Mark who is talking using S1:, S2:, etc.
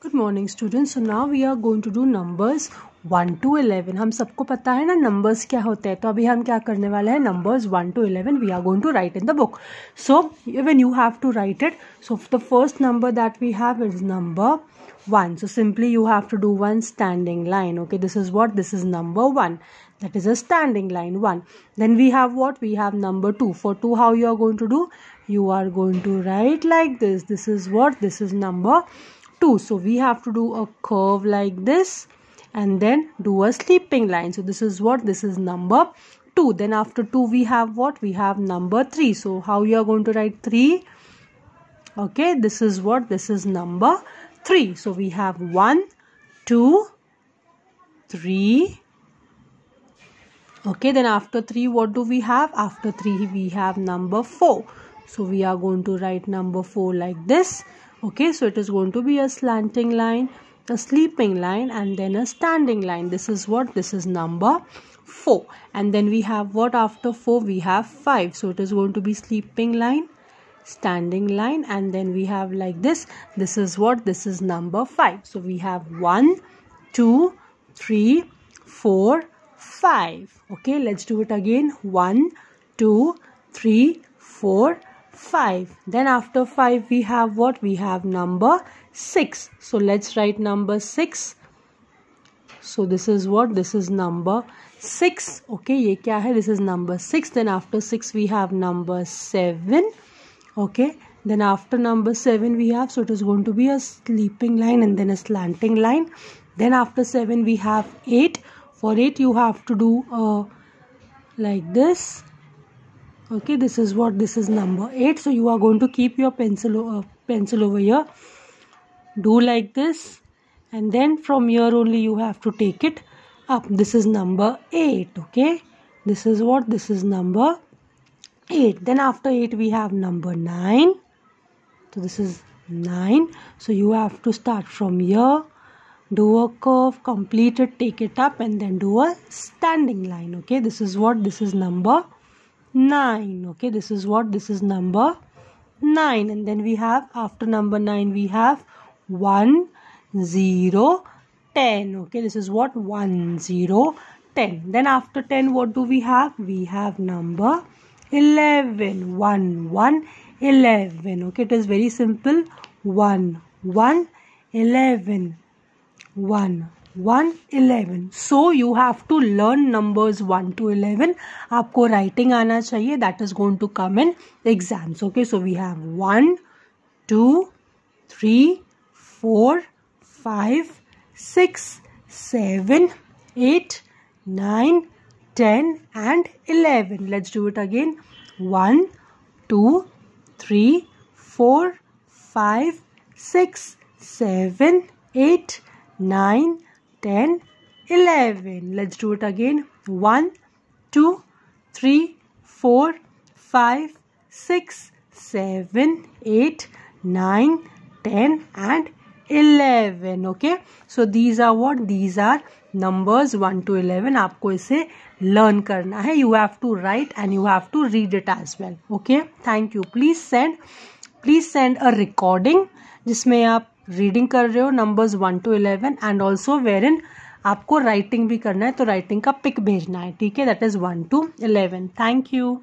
S1: Good morning, students. So now we are going to do numbers one to eleven. सबको पता है ना numbers क्या होते हैं तो अभी हम क्या करने वाले हैं numbers one two eleven we are going to write in the book so even you have to write it one so simply you have to do one standing line okay this is what this is number one that is a standing line one then we have what we have number two for two how you are going to do you are going to write like this this is what this is number 2 so we have to do a curve like this and then do a sleeping line so this is what this is number 2 then after 2 we have what we have number 3 so how you are going to write 3 okay this is what this is number 3 so we have 1 2 3 okay then after 3 what do we have after 3 we have number 4 so we are going to write number 4 like this okay so it is going to be a slanting line a sleeping line and then a standing line this is what this is number 4 and then we have what after 4 we have 5 so it is going to be sleeping line standing line and then we have like this this is what this is number 5 so we have one, two, three, four, five. okay let's do it again One, two, three, four. 5 then after 5 we have what we have number 6 so let's write number 6 so this is what this is number 6 okay ye kya hai this is number 6 then after 6 we have number 7 okay then after number 7 we have so it is going to be a sleeping line and then a slanting line then after 7 we have 8 for 8 you have to do a uh, like this okay this is what this is number 8 so you are going to keep your pencil uh, pencil over here do like this and then from here only you have to take it up this is number 8 okay this is what this is number 8 then after 8 we have number 9 so this is 9 so you have to start from here do a curve complete it take it up and then do a standing line okay this is what this is number 9 okay this is what this is number 9 and then we have after number 9 we have 1 0 10 okay this is what 1 0 10 then after 10 what do we have we have number 11 1 1 11 okay it is very simple 1 1 11 1 1 11 so you have to learn numbers 1 to 11 आपको writing आना चाहिए that is going to come in exams okay so we have 1 2 3 4 5 6 7 8 9 10 and 11 let's do it again 1 2 3 4 5 6 7 8 9 10 11 let's do it again 1 2 3 4 5 6 7 8 9 10 and 11 okay so these are what these are numbers 1 to 11 आपको इसे learn करना है you have to write and you have to read it as well okay thank you please send please send a recording जिसमें आप reading कर रहे हो numbers one two eleven and also where in आपको writing भी करना है तो राइटिंग का पिक भेजना है ठीक है that is one two eleven thank you